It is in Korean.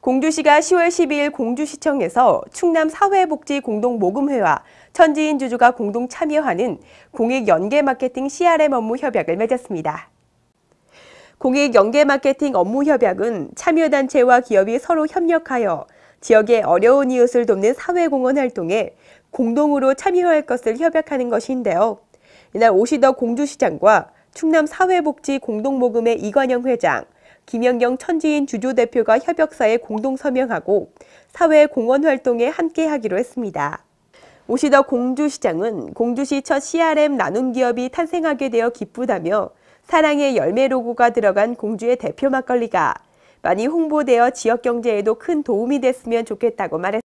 공주시가 10월 12일 공주시청에서 충남 사회복지공동모금회와 천지인 주주가 공동 참여하는 공익연계 마케팅 CRM 업무 협약을 맺었습니다. 공익 연계 마케팅 업무 협약은 참여단체와 기업이 서로 협력하여 지역의 어려운 이웃을 돕는 사회공헌 활동에 공동으로 참여할 것을 협약하는 것인데요. 이날 오시더 공주시장과 충남 사회복지 공동모금회 이관영 회장, 김연경 천지인 주조 대표가 협약사에 공동 서명하고 사회 공헌 활동에 함께하기로 했습니다. 오시더 공주시장은 공주시 첫 CRM 나눔 기업이 탄생하게 되어 기쁘다며 사랑의 열매 로고가 들어간 공주의 대표 막걸리가 많이 홍보되어 지역 경제에도 큰 도움이 됐으면 좋겠다고 말했습니다.